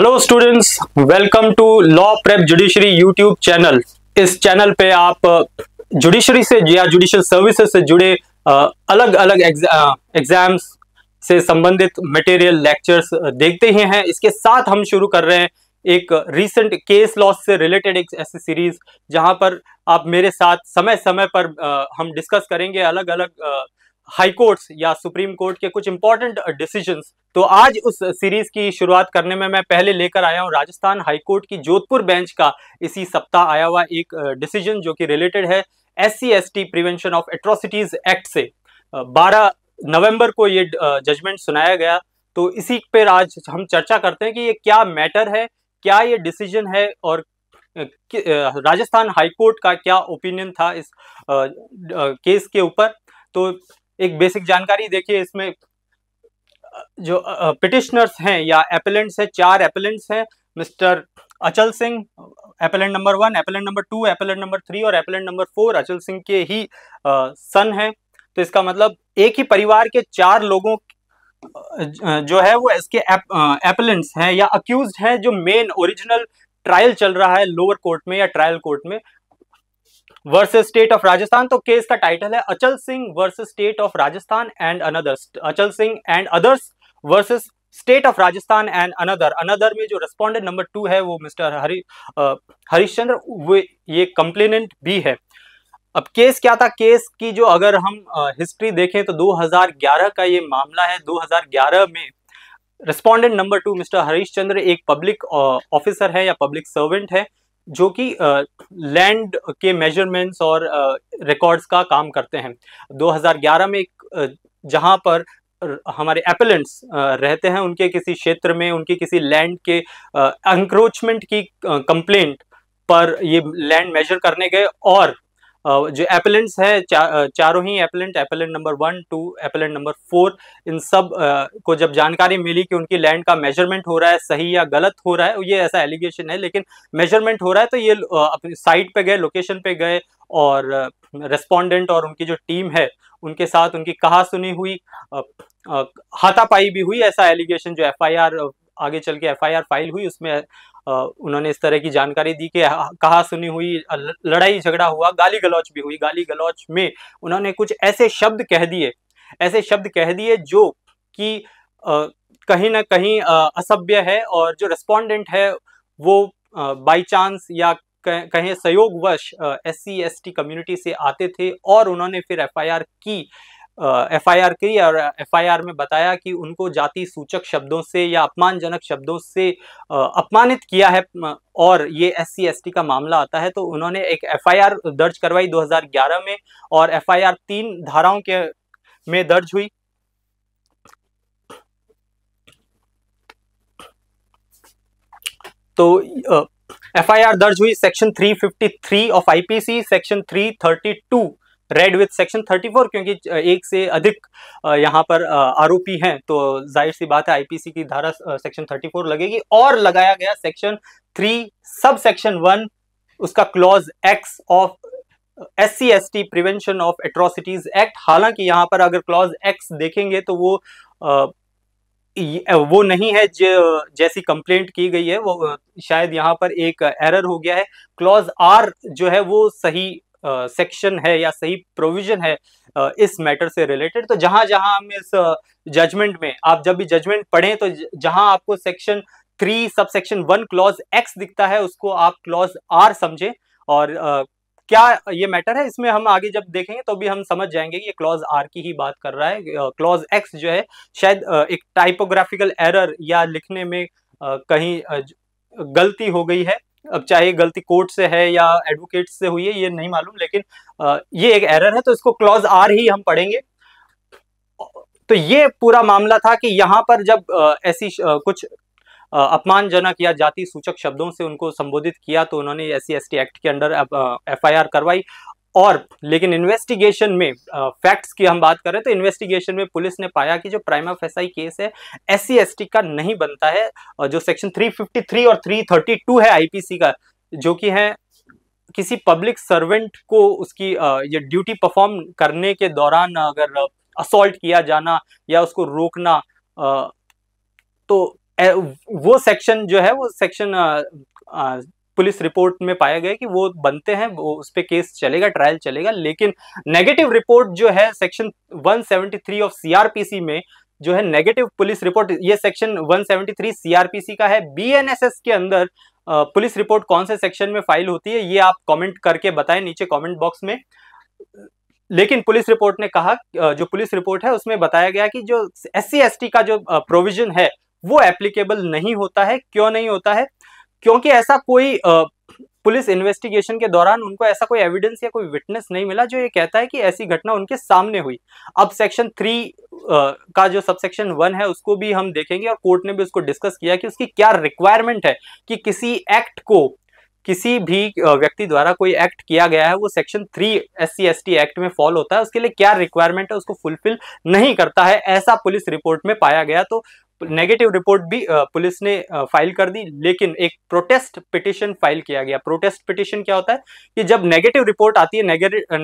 hello students welcome to law prep judiciary YouTube channel इस channel पे आप judiciary से या जुडिशियल सर्विसेज से जुड़े अलग अलग एग्जाम्स से संबंधित मटेरियल लेक्चर्स देखते ही हैं इसके साथ हम शुरू कर रहे हैं एक रीसेंट केस लॉस से रिलेटेड एक ऐसी सीरीज जहां पर आप मेरे साथ समय समय पर हम डिस्कस करेंगे अलग अलग हाई कोर्ट्स या सुप्रीम कोर्ट के कुछ इंपॉर्टेंट डिसीजन तो आज उस सीरीज की शुरुआत करने में मैं पहले लेकर आया हूँ राजस्थान हाई कोर्ट की जोधपुर बेंच का इसी सप्ताह आया हुआ एक डिसीजन जो कि रिलेटेड है S C prevention of atrocities act से बारह नवंबर को ये जजमेंट सुनाया गया तो इसी पर आज हम चर्चा करते हैं कि ये क्या मैटर है क्या ये डिसीजन है और राजस्थान हाईकोर्ट का क्या ओपिनियन था इस केस के ऊपर तो एक बेसिक जानकारी देखिए इसमें जो पिटिशनर्स हैं या एपेलेंट्स हैं चार एपेलेंट्स हैं mister Achal Singh appellant number one appellant number two appellant number three और appellant number four Achal Singh के ही सन हैं तो इसका मतलब एक ही परिवार के चार लोगों जो है वो इसके एपेलेंट्स हैं या अक्यूज हैं जो मेन ओरिजिनल ट्रायल चल रहा है लोअर कोर्ट में या ट्रायल कोर्ट में वर्सेस स्टेट ऑफ राजस्थान तो केस का टाइटल है Achal Singh versus state of Rajasthan and anothers Achal Singh and others versus state of Rajasthan and another another में जो रेस्पॉन्डेंट नंबर टू है वो मिस्टर हरिश्चंद्र वो ये कंप्लेनेंट भी है अब केस क्या था केस की जो अगर हम हिस्ट्री देखें तो 2011 का ये मामला है 2011 में respondent number two mister Harish Chandra एक पब्लिक ऑफिसर है या पब्लिक सर्वेंट है जो कि लैंड के मेजरमेंट्स और रिकॉर्ड्स का काम करते हैं 2011 में एक जहां पर हमारे एपेलेंट्स रहते हैं उनके किसी क्षेत्र में उनके किसी लैंड के अंक्रोचमेंट की कंप्लेंट पर ये लैंड मेजर करने गए और जो एपेलेंट्स है चा, चारों ही appellant appellant number one two appellant number four इन सब को जब जानकारी मिली कि उनकी लैंड का मेजरमेंट हो रहा है सही या गलत हो रहा है ये ऐसा एलिगेशन है लेकिन मेजरमेंट हो रहा है तो ये अपनी साइट पे गए लोकेशन पे गए और रेस्पोंडेंट और उनकी जो टीम है उनके साथ उनकी कहा सुनी हुई हाथापाई भी हुई ऐसा एलिगेशन जो एफ आगे चल के एफ फाइल हुई उसमें उन्होंने इस तरह की जानकारी दी कि कहा सुनी हुई लड़ाई झगड़ा हुआ गाली गलौच भी हुई गाली गलौच में उन्होंने कुछ ऐसे शब्द कह दिए ऐसे शब्द कह दिए जो कि कहीं ना कहीं असभ्य है और जो रेस्पोंडेंट है वो बाई चांस या कहें सहयोगवश S C S T community से आते थे और उन्होंने फिर एफआईआर की एफआईआर की और एफआईआर में बताया कि उनको जाति सूचक शब्दों से या अपमानजनक शब्दों से अपमानित किया है और ये एस सी का मामला आता है तो उन्होंने एक एफआईआर दर्ज करवाई 2011 में और एफआईआर तीन धाराओं के में दर्ज हुई तो एफआईआर दर्ज हुई section 353 of IPC section 332 read with section 34 क्योंकि एक से अधिक यहाँ पर आरोपी हैं तो जाहिर सी बात है आईपीसी की धारा सेक्शन 34 लगेगी और लगाया गया section three sub section one उसका clause X of S C S T prevention of atrocities act हालांकि यहाँ पर अगर क्लॉज एक्स देखेंगे तो वो वो नहीं है जो जैसी कंप्लेंट की गई है वो शायद यहाँ पर एक एरर हो गया है क्लॉज आर जो है वो सही सेक्शन है या सही प्रोविजन है इस मैटर से रिलेटेड तो जहां जहां हम इस जजमेंट में आप जब भी जजमेंट पढ़ें तो जहां आपको section three sub section one clause X दिखता है उसको आप क्लॉज आर समझें और आ, क्या ये मैटर है इसमें हम आगे जब देखेंगे तो भी हम समझ जाएंगे कि ये क्लॉज आर की ही बात कर रहा है क्लॉज एक्स जो है शायद एक टाइपोग्राफिकल एरर या लिखने में कहीं गलती हो गई है अब चाहे गलती कोर्ट से है या एडवोकेट से हुई है ये नहीं मालूम लेकिन ये एक एरर है तो इसको क्लॉज आर ही हम पढ़ेंगे तो ये पूरा मामला था कि यहाँ पर जब ऐसी कुछ अपमानजनक या जाति सूचक शब्दों से उनको संबोधित किया तो उन्होंने एस सी एक्ट के अंडर एफआईआर करवाई और लेकिन इन्वेस्टिगेशन में फैक्ट्स की हम बात कर करें तो इन्वेस्टिगेशन में पुलिस ने पाया कि जो प्राइमा फेसाई केस है एस सी e का नहीं बनता है जो सेक्शन 353 और 332 है आईपीसी का जो कि है किसी पब्लिक सर्वेंट को उसकी ये ड्यूटी परफॉर्म करने के दौरान अगर असोल्ट किया जाना या उसको रोकना तो वो सेक्शन जो है वो सेक्शन पुलिस रिपोर्ट में पाया गया कि वो बनते हैं वो उस पर केस चलेगा ट्रायल चलेगा लेकिन नेगेटिव रिपोर्ट जो है सेक्शन 173 ऑफ सीआरपीसी में जो है नेगेटिव पुलिस रिपोर्ट ये सेक्शन 173 सीआरपीसी का है बीएनएसएस के अंदर पुलिस रिपोर्ट कौन से सेक्शन में फाइल होती है ये आप कॉमेंट करके बताएं नीचे कॉमेंट बॉक्स में लेकिन पुलिस रिपोर्ट ने कहा जो पुलिस रिपोर्ट है उसमें बताया गया कि जो एस सी का जो प्रोविजन है वो एप्लीकेबल नहीं होता है क्यों नहीं होता है क्योंकि ऐसा कोई पुलिस इन्वेस्टिगेशन के दौरान उनको ऐसा कोई एविडेंस या कोई विटनेस नहीं मिला जो ये कहता है कि ऐसी घटना उनके सामने हुई अब सेक्शन थ्री का जो सब सेक्शन वन है उसको भी हम देखेंगे और कोर्ट ने भी उसको डिस्कस किया कि उसकी क्या रिक्वायरमेंट है कि किसी एक्ट को किसी भी व्यक्ति द्वारा कोई एक्ट किया गया है वो section three S C act में फॉल होता है उसके लिए क्या रिक्वायरमेंट है उसको फुलफिल नहीं करता है ऐसा पुलिस रिपोर्ट में पाया गया तो नेगेटिव रिपोर्ट भी पुलिस ने फाइल कर दी लेकिन एक प्रोटेस्ट पिटिशन फाइल किया गया प्रोटेस्ट पिटिशन क्या होता है कि जब नेगेटिव रिपोर्ट आती है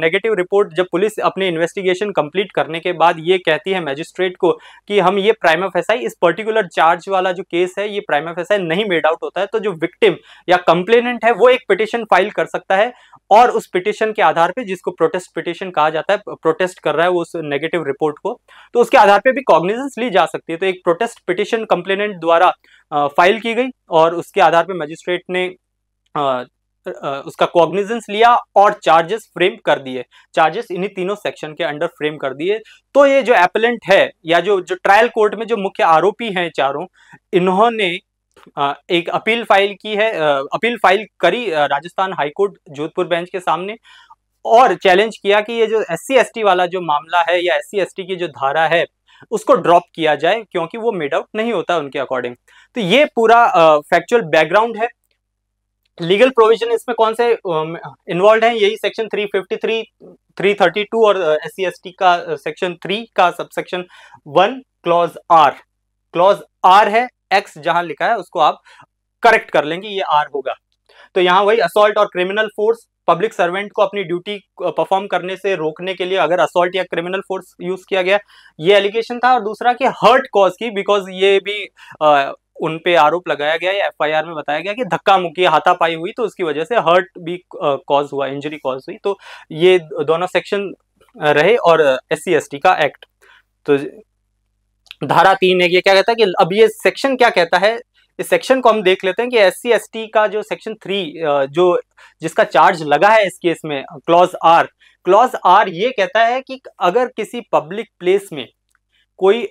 नेगेटिव रिपोर्ट जब पुलिस अपने इन्वेस्टिगेशन कंप्लीट करने के बाद ये कहती है मैजिस्ट्रेट को कि हम ये प्राइम एस इस पर्टिकुलर चार्ज वाला जो केस है ये प्राइम ऑफ एस नहीं मेड आउट होता है तो जो विक्टिम या कंप्लेनेंट है वो एक पिटिशन फाइल कर सकता है और उस पिटिशन के आधार पर जिसको प्रोटेस्ट पिटिशन कहा जाता है प्रोटेस्ट कर रहा है वो उस नेगेटिव रिपोर्ट को तो उसके आधार पर भी कॉग्निजेंस ली जा सकती है तो एक प्रोटेस्ट पिटिशन कंप्लेनेंट द्वारा फाइल की गई और उसके आधार पर मजिस्ट्रेट ने उसका कॉग्निजेंस लिया और चार्जेस फ्रेम कर दिए चार्जेस इन्हीं तीनों सेक्शन के अंडर फ्रेम कर दिए तो ये जो एपलेंट है या जो जो ट्रायल कोर्ट में जो मुख्य आरोपी हैं चारों इन्होंने एक अपील फाइल की है अपील फाइल करी राजस्थान हाईकोर्ट जोधपुर बेंच के सामने और चैलेंज किया कि ये जो एस सी वाला जो मामला है या एस सी की जो धारा है उसको ड्रॉप किया जाए क्योंकि वो मेड आउट नहीं होता उनके अकॉर्डिंग तो ये पूरा फैक्चुअल बैकग्राउंड है लीगल प्रोविजन इसमें कौन से इन्वॉल्व e uh, है यही सेक्शन 353, 332 और एस सी का सेक्शन uh, थ्री का subsection one clause R clause R है एक्स जहां लिखा है उसको आप करेक्ट कर लेंगे ये आर होगा तो यहाँ वही असोल्ट और क्रिमिनल फोर्स पब्लिक सर्वेंट को अपनी ड्यूटी परफॉर्म करने से रोकने के लिए अगर असोल्ट या क्रिमिनल फोर्स यूज किया गया ये एलिगेशन था और दूसरा कि हर्ट कॉज की बिकॉज ये भी आ, उन पे आरोप लगाया गया एफ आई में बताया गया कि धक्का मुक्की हाथापाई हुई तो उसकी वजह से हर्ट भी कॉज हुआ इंजरी कॉज हुई तो ये दोनों सेक्शन रहे और एस सी का एक्ट तो धारा तीन है ये क्या कहता है कि अब ये सेक्शन क्या कहता है इस सेक्शन को हम देख लेते हैं कि एस सी का जो सेक्शन थ्री जो जिसका चार्ज लगा है इस केस में क्लॉज आर क्लॉज आर ये कहता है कि अगर किसी पब्लिक प्लेस में कोई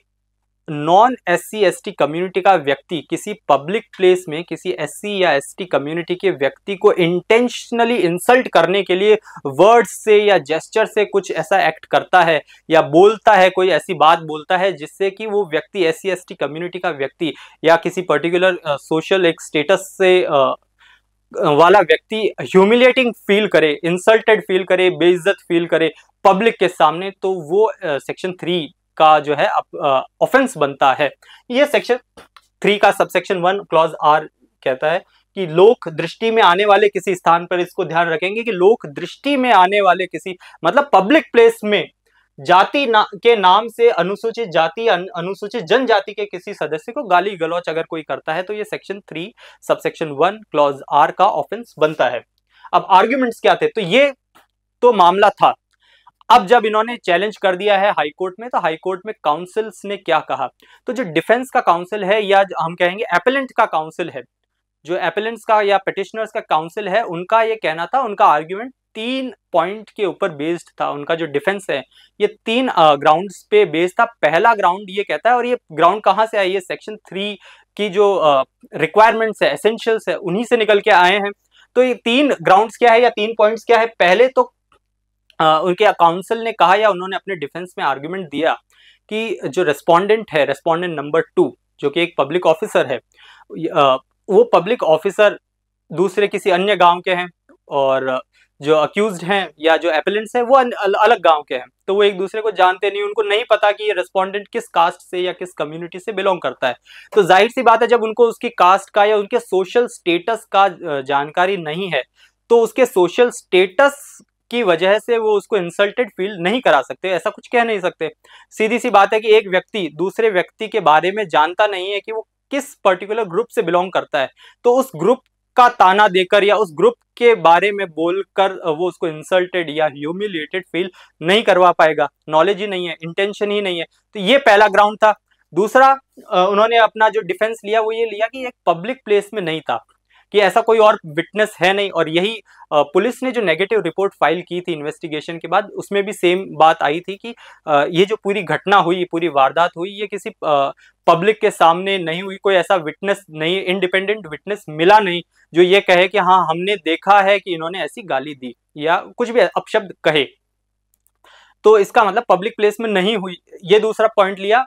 non S C S T community का व्यक्ति किसी पब्लिक प्लेस में किसी एस सी या एस टी कम्युनिटी के व्यक्ति को इंटेंशनली इंसल्ट करने के लिए वर्ड्स से या जेस्चर से कुछ ऐसा एक्ट करता है या बोलता है कोई ऐसी बात बोलता है जिससे कि वो व्यक्ति S C S T community का व्यक्ति या किसी पर्टिकुलर सोशल एक स्टेटस से uh, वाला व्यक्ति ह्यूमिलेटिंग फील करे इंसल्टेड फील करे बेइज्जत फील करे पब्लिक के सामने तो वो सेक्शन थ्री का जो है ऑफेंस बनता है ये सेक्शन थ्री का सबसेक्शन वन क्लॉज आर कहता है कि लोक दृष्टि में आने वाले किसी स्थान पर इसको ध्यान रखेंगे कि लोक दृष्टि में आने वाले किसी मतलब पब्लिक प्लेस में जाति ना, के नाम से अनुसूचित जाति अनुसूचित जनजाति के किसी सदस्य को गाली गलौच अगर कोई करता है तो ये section three subsection one clause R का ऑफेंस बनता है अब आर्ग्यूमेंट्स क्या थे तो ये तो मामला था अब जब इन्होंने चैलेंज कर दिया है हाईकोर्ट में तो हाईकोर्ट में काउंसिल्स ने क्या कहा तो जो डिफेंस का काउंसिल है या हम कहेंगे एपेलेंट का काउंसिल है जो एपेलेंट्स का या पिटिशनर्स का काउंसिल है उनका ये कहना था उनका आर्ग्यूमेंट तीन पॉइंट के ऊपर बेस्ड था उनका जो डिफेंस है ये तीन ग्राउंड्स पे बेस्ड था पहला ग्राउंड ये कहता है और ये ग्राउंड कहाँ से आई है सेक्शन थ्री की जो रिक्वायरमेंट्स है एसेंशियल्स है उन्हीं से निकल के आए हैं तो ये तीन ग्राउंड्स क्या है या तीन पॉइंट्स क्या है पहले तो उनके काउंसिल ने कहा या उन्होंने अपने डिफेंस में आर्ग्यूमेंट दिया कि जो रेस्पोंडेंट है रेस्पोंडेंट नंबर टू जो कि एक पब्लिक ऑफिसर है वो पब्लिक ऑफिसर दूसरे किसी अन्य गांव के हैं और जो अक्यूज हैं या जो एपेलेंट्स हैं वो अलग गांव के हैं तो वो एक दूसरे को जानते नहीं उनको नहीं पता कि ये रेस्पोंडेंट किस कास्ट से या किस कम्युनिटी से बिलोंग करता है तो जाहिर सी बात है जब उनको उसकी कास्ट का या उनके सोशल स्टेटस का जानकारी नहीं है तो उसके सोशल स्टेटस की वजह से वो उसको इंसल्टेड फील नहीं करा सकते ऐसा कुछ कह नहीं सकते सीधी सी बात है कि एक व्यक्ति दूसरे व्यक्ति के बारे में जानता नहीं है कि वो किस पर्टिकुलर ग्रुप से बिलोंग करता है तो उस ग्रुप का ताना देकर या उस ग्रुप के बारे में बोलकर वो उसको इंसल्टेड या ह्यूमिलेटेड फील नहीं करवा पाएगा नॉलेज ही नहीं है इंटेंशन ही नहीं है तो ये पहला ग्राउंड था दूसरा उन्होंने अपना जो डिफेंस लिया वो ये लिया कि एक पब्लिक प्लेस में नहीं था कि ऐसा कोई और विटनेस है नहीं और यही पुलिस ने जो नेगेटिव रिपोर्ट फाइल की थी इन्वेस्टिगेशन के बाद उसमें भी सेम बात आई थी कि ये जो पूरी घटना हुई पूरी वारदात हुई ये किसी पब्लिक के सामने नहीं हुई कोई ऐसा विटनेस नहीं इंडिपेंडेंट विटनेस मिला नहीं जो ये कहे कि हाँ हमने देखा है कि इन्होंने ऐसी गाली दी या कुछ भी अपशब्द कहे तो इसका मतलब पब्लिक प्लेस में नहीं हुई ये दूसरा पॉइंट लिया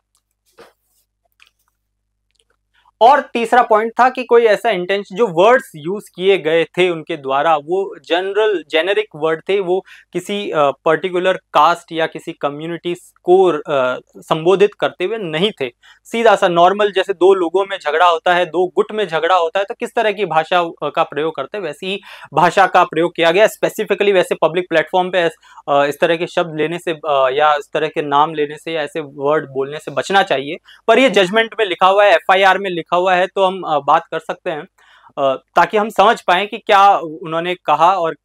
और तीसरा पॉइंट था कि कोई ऐसा इंटेंशन जो वर्ड्स यूज किए गए थे उनके द्वारा वो जनरल जेनेरिक वर्ड थे वो किसी पर्टिकुलर कास्ट या किसी कम्युनिटी को संबोधित करते हुए नहीं थे सीधा सा नॉर्मल जैसे दो लोगों में झगड़ा होता है दो गुट में झगड़ा होता है तो किस तरह की भाषा का प्रयोग करते वैसी ही भाषा का प्रयोग किया गया स्पेसिफिकली वैसे पब्लिक प्लेटफॉर्म पे इस तरह के शब्द लेने से या इस तरह के नाम लेने से या ऐसे वर्ड बोलने से बचना चाहिए पर यह जजमेंट में लिखा हुआ है एफ में लिखा हुआ है तो हम बात कर सकते हैं ताकि हम समझ पाए कि क्या उन्होंने कहा और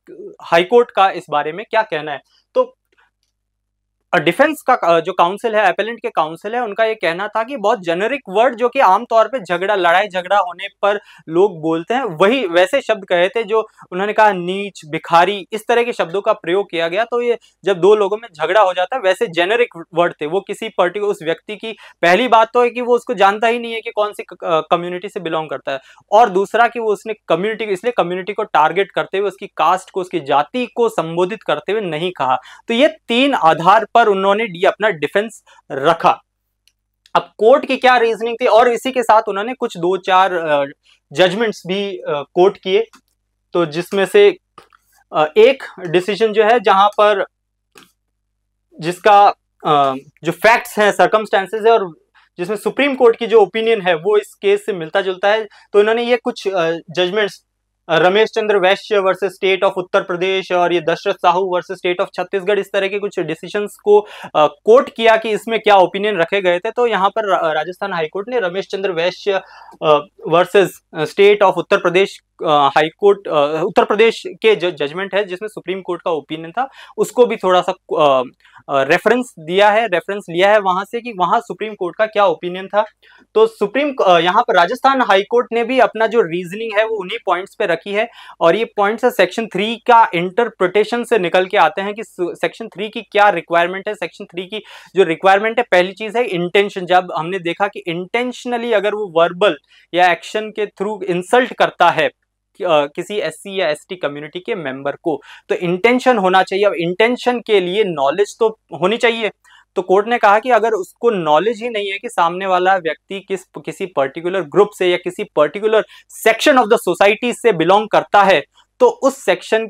हाईकोर्ट का इस बारे में क्या कहना है तो डिफेंस का जो काउंसिल है एपेलेंट के काउंसिल है उनका ये कहना था कि बहुत जेनरिक वर्ड जो कि आमतौर पे झगड़ा लड़ाई झगड़ा होने पर लोग बोलते हैं वही वैसे शब्द कहे थे जो उन्होंने कहा नीच भिखारी इस तरह के शब्दों का प्रयोग किया गया तो ये जब दो लोगों में झगड़ा हो जाता है वैसे जेनरिक वर्ड थे वो किसी पर्टिकुलर उस व्यक्ति की पहली बात तो है कि वो उसको जानता ही नहीं है कि कौन सी कम्युनिटी से बिलोंग करता है और दूसरा कि वो उसने कम्युनिटी इसलिए कम्युनिटी को टारगेट करते हुए उसकी कास्ट को उसकी जाति को संबोधित करते हुए नहीं कहा तो ये तीन आधार पर पर उन्होंने डी अपना डिफेंस रखा अब कोर्ट की क्या रीजनिंग थी और इसी के साथ उन्होंने कुछ दो चार जजमेंट्स भी कोर्ट किए तो जिसमें से एक डिसीजन जो है जहां पर जिसका जो फैक्ट्स हैं सर्कमस्टांसेस है और जिसमें सुप्रीम कोर्ट की जो ओपिनियन है वो इस केस से मिलता जुलता है तो इन्होंने ये कुछ judgements Ramesh Chandra Vaishya versus state of Uttar Pradesh और ये Dashrath Sahu versus state of Chhattisgarh इस तरह के कुछ डिसीजन को कोर्ट किया कि इसमें क्या ओपिनियन रखे गए थे तो यहाँ पर राजस्थान हाईकोर्ट ने Ramesh Chandra Vaishya versus state of Uttar Pradesh high court Uttar Pradesh के जजमेंट है जिसमें सुप्रीम कोर्ट का ओपिनियन था उसको भी थोड़ा सा रेफरेंस दिया है रेफरेंस लिया है वहां से कि वहां सुप्रीम कोर्ट का क्या ओपिनियन था तो सुप्रीम यहाँ पर राजस्थान हाई कोर्ट ने भी अपना जो रीजनिंग है वो उन्हीं पॉइंट्स पे रखी है और ये पॉइंट्स सेक्शन थ्री का इंटरप्रिटेशन से निकल के आते हैं कि सेक्शन थ्री की क्या रिक्वायरमेंट है सेक्शन थ्री की जो रिक्वायरमेंट है पहली चीज है इंटेंशन जब हमने देखा कि इंटेंशनली अगर वो वर्बल या एक्शन के थ्रू इंसल्ट करता है किसी एससी या एसटी कम्युनिटी के मेंबर को तो इंटेंशन होना चाहिए अब इंटेंशन के लिए नॉलेज तो होनी चाहिए तो कोर्ट ने कहा कि अगर उसको नॉलेज ही नहीं है कि सामने वाला व्यक्ति किस किसी पर्टिकुलर ग्रुप से या किसी particular section of the society से बिलोंग करता है तो उस सेक्शन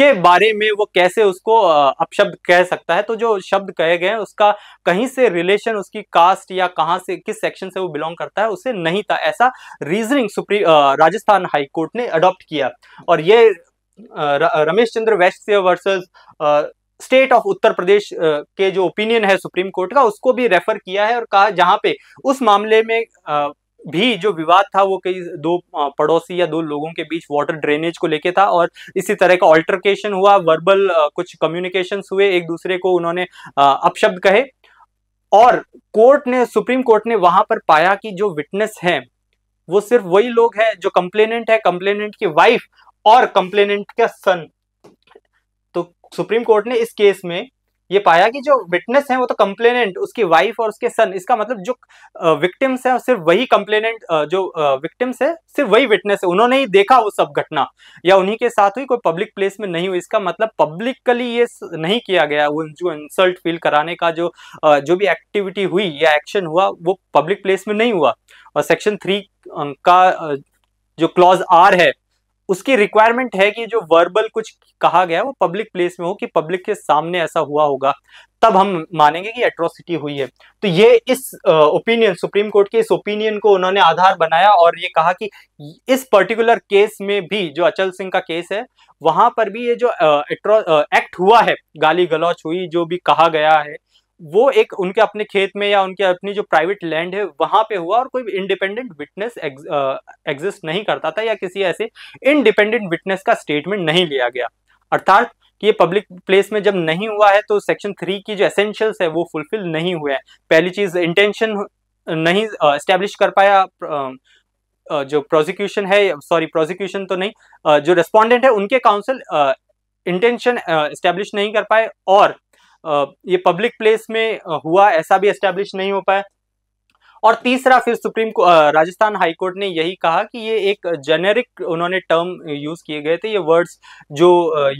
उसके बारे में वो कैसे उसको अपशब्द कह सकता है तो जो शब्द कहे गए उसका कहीं से रिलेशन उसकी कास्ट या कहां से किस सेक्शन से वो बिलोंग करता है उसे नहीं था ऐसा रीजनिंग सुप्रीम राजस्थान हाईकोर्ट ने अडॉप्ट किया और ये Ramesh Chandra Vaishya versus state of Uttar Pradesh के जो ओपिनियन है सुप्रीम कोर्ट का उसको भी रेफर किया है और कहा जहां पे उस मामले में भी जो विवाद था वो कई दो पड़ोसी या दो लोगों के बीच वाटर ड्रेनेज को लेके था और इसी तरह का ऑल्टरकेशन हुआ वर्बल कुछ कम्युनिकेशन हुए एक दूसरे को उन्होंने अपशब्द कहे और कोर्ट ने सुप्रीम कोर्ट ने वहां पर पाया कि जो विटनेस है वो सिर्फ वही लोग हैं जो कंप्लेनेंट है कंप्लेनेंट की वाइफ और कंप्लेनेंट का सन तो सुप्रीम कोर्ट ने इस केस में ये पाया कि जो विटनेस है वो तो कंप्लेनेंट उसकी वाइफ और उसके सन इसका मतलब जो विक्टिम्स है सिर्फ वही कंप्लेनेंट जो विक्टिम्स है सिर्फ वही विटनेस है उन्होंने ही देखा वो सब घटना या उन्हीं के साथ हुई कोई पब्लिक प्लेस में नहीं हुई इसका मतलब पब्लिकली ये नहीं किया गया जो इंसल्ट फील कराने का जो जो भी एक्टिविटी हुई या एक्शन हुआ वो पब्लिक प्लेस में नहीं हुआ और सेक्शन थ्री का जो क्लॉज आर है उसकी रिक्वायरमेंट है कि जो वर्बल कुछ कहा गया वो पब्लिक प्लेस में हो कि पब्लिक के सामने ऐसा हुआ होगा तब हम मानेंगे कि एट्रोसिटी हुई है तो ये इस ओपिनियन सुप्रीम कोर्ट के इस ओपिनियन को उन्होंने आधार बनाया और ये कहा कि इस पर्टिकुलर केस में भी जो अचल सिंह का केस है वहां पर भी ये जो एक्ट हुआ है गाली गलौच हुई जो भी कहा गया है वो एक उनके अपने खेत में या उनके अपनी जो प्राइवेट लैंड है वहां पे हुआ और कोई इंडिपेंडेंट विटनेस एग्जिस्ट नहीं करता था या किसी ऐसे इंडिपेंडेंट विटनेस का स्टेटमेंट नहीं लिया गया अर्थात कि ये पब्लिक प्लेस में जब नहीं हुआ है तो सेक्शन थ्री की जो एसेंशियल्स है वो फुलफिल नहीं हुआ है पहली चीज इंटेंशन नहीं स्टैब्लिश कर पाया जो प्रोसिक्यूशन है सॉरी प्रोसिक्यूशन तो नहीं जो रेस्पॉन्डेंट है उनके काउंसिल इंटेंशन स्टैब्लिश नहीं कर पाए और ये पब्लिक प्लेस में हुआ ऐसा भी एस्टेब्लिश नहीं हो पाया और तीसरा फिर सुप्रीम को राजस्थान हाईकोर्ट ने यही कहा कि ये एक जेनेरिक उन्होंने टर्म यूज़ किए गए थे ये वर्ड्स जो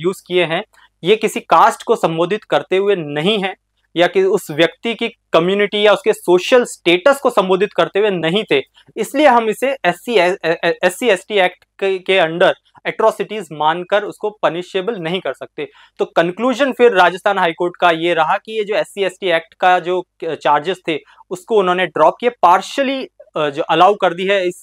यूज़ किए हैं ये किसी कास्ट को संबोधित करते हुए नहीं है या कि उस व्यक्ति की कम्युनिटी या उसके सोशल स्टेटस को संबोधित करते हुए नहीं थे इसलिए हम इसे S C S C act के, अंडर एट्रोसिटीज मानकर उसको पनिशेबल नहीं कर सकते तो कंक्लूजन फिर राजस्थान हाईकोर्ट का ये रहा कि ये जो S C S T act का जो चार्जेस थे उसको उन्होंने ड्रॉप किए पार्शली जो अलाउ कर दी है इस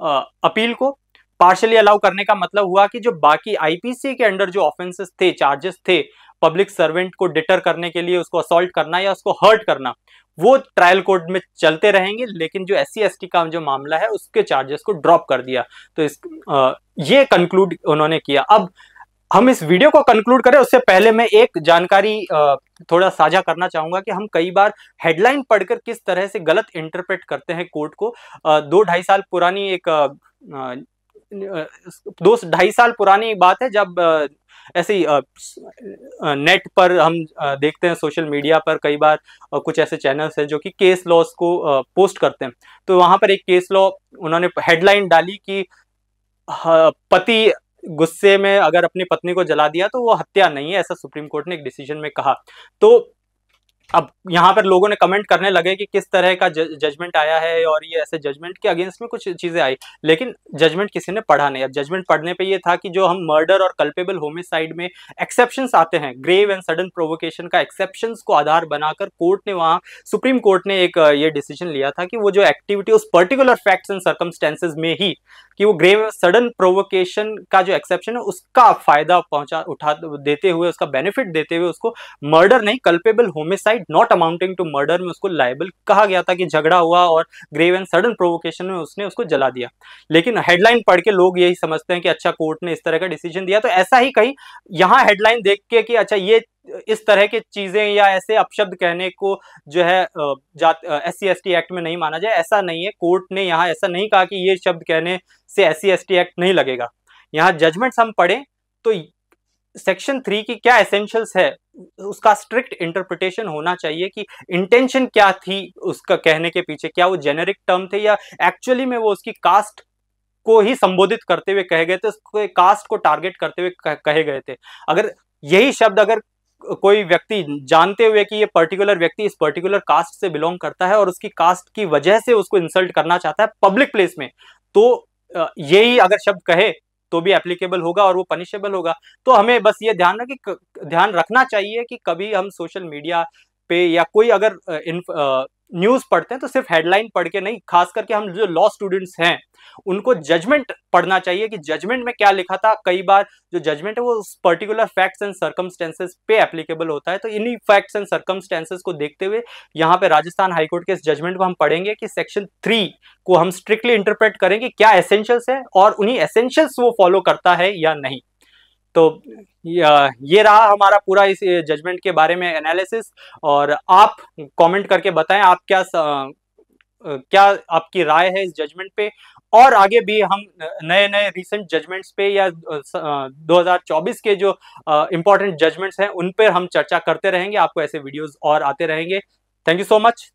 अपील को पार्शली अलाउ करने का मतलब हुआ कि जो बाकी आईपीसी के अंडर जो ऑफेंसेस थे चार्जेस थे पब्लिक सर्वेंट को डिटर करने के लिए उसको असोल्ट करना या उसको हर्ट करना वो ट्रायल कोर्ट में चलते रहेंगे लेकिन जो एस सी का जो मामला है उसके चार्जेस को ड्रॉप कर दिया तो इस आ, ये कंक्लूड उन्होंने किया अब हम इस वीडियो को कंक्लूड करें उससे पहले मैं एक जानकारी थोड़ा साझा करना चाहूंगा कि हम कई बार हेडलाइन पढ़कर किस तरह से गलत इंटरप्रेट करते हैं कोर्ट को दो ढाई साल पुरानी एक दो ढाई साल पुरानी बात है जब ऐसे ही नेट पर हम देखते हैं सोशल मीडिया पर कई बार कुछ ऐसे चैनल्स हैं जो कि केस लॉस को पोस्ट करते हैं तो वहां पर एक केस लॉ उन्होंने हेडलाइन डाली कि पति गुस्से में अगर अपनी पत्नी को जला दिया तो वो हत्या नहीं है ऐसा सुप्रीम कोर्ट ने एक डिसीजन में कहा तो अब यहाँ पर लोगों ने कमेंट करने लगे कि किस तरह का जजमेंट आया है और ये ऐसे जजमेंट के अगेंस्ट में कुछ चीज़ें आई लेकिन जजमेंट किसी ने पढ़ा नहीं अब जजमेंट पढ़ने पे ये था कि जो हम मर्डर और कल्पेबल होमिसाइड में एक्सेप्शन आते हैं ग्रेव एंड सडन प्रोवोकेशन का एक्सेप्शन को आधार बनाकर कोर्ट ने वहाँ सुप्रीम कोर्ट ने एक ये डिसीजन लिया था कि वो जो एक्टिविटी उस पर्टिकुलर फैक्ट्स एंड सर्कमस्टेंसेज में ही कि वो ग्रेव सडन प्रोवोकेशन का जो एक्सेप्शन है उसका फायदा पहुंचा उठा देते हुए उसका बेनिफिट देते हुए उसको मर्डर नहीं culpable homicide not amounting to murder में उसको लाइबल कहा गया था कि झगड़ा हुआ और ग्रेव एंड सडन प्रोवोकेशन में उसने उसको जला दिया लेकिन हेडलाइन पढ़ के लोग यही समझते हैं कि अच्छा कोर्ट ने इस तरह का डिसीजन दिया तो ऐसा ही कहीं यहाँ हेडलाइन देख के कि अच्छा ये इस तरह के चीज़ें या ऐसे अपशब्द कहने को जो है S C S T act में नहीं माना जाए ऐसा नहीं है कोर्ट ने यहाँ ऐसा नहीं कहा कि ये शब्द कहने से S C S T act नहीं लगेगा यहाँ जजमेंट्स हम पढ़ें तो सेक्शन थ्री की क्या एसेंशियल्स है उसका स्ट्रिक्ट इंटरप्रिटेशन होना चाहिए कि इंटेंशन क्या थी उसका कहने के पीछे क्या वो जेनेरिक टर्म थे या एक्चुअली में वो उसकी कास्ट को ही संबोधित करते हुए कहे गए थे उसको कास्ट को टारगेट करते हुए कहे गए थे अगर यही शब्द अगर कोई व्यक्ति जानते हुए कि ये पर्टिकुलर व्यक्ति इस पर्टिकुलर कास्ट से बिलोंग करता है और उसकी कास्ट की वजह से उसको इंसल्ट करना चाहता है पब्लिक प्लेस में तो यही अगर शब्द कहे तो भी एप्लीकेबल होगा और वो पनिशेबल होगा तो हमें बस ये ध्यान रखे ध्यान रखना चाहिए कि कभी हम सोशल मीडिया पे या कोई अगर इन, न्यूज पढ़ते हैं तो सिर्फ हेडलाइन पढ़ के नहीं खास करके हम जो लॉ स्टूडेंट्स हैं उनको जजमेंट पढ़ना चाहिए कि जजमेंट में क्या लिखा था कई बार जो जजमेंट है वो उस पर्टिकुलर फैक्ट्स एंड सर्कमस्टेंसेज पे एप्लीकेबल होता है तो इन्हीं फैक्ट्स एंड सर्कमस्टेंसेज को देखते हुए यहाँ पे राजस्थान हाईकोर्ट के इस जजमेंट को हम पढ़ेंगे कि सेक्शन थ्री को हम स्ट्रिक्टली इंटरप्रेट करेंगे क्या एसेंशियल्स है और उन्हीं एसेंशियल्स वो फॉलो करता है या नहीं तो ये रहा हमारा पूरा इस जजमेंट के बारे में एनालिसिस और आप कमेंट करके बताएं आप क्या क्या आपकी राय है इस जजमेंट पे और आगे भी हम नए नए रिसेंट जजमेंट्स पे या 2024 के जो इम्पोर्टेंट जजमेंट्स हैं उन पर हम चर्चा करते रहेंगे आपको ऐसे वीडियोस और आते रहेंगे थैंक यू सो मच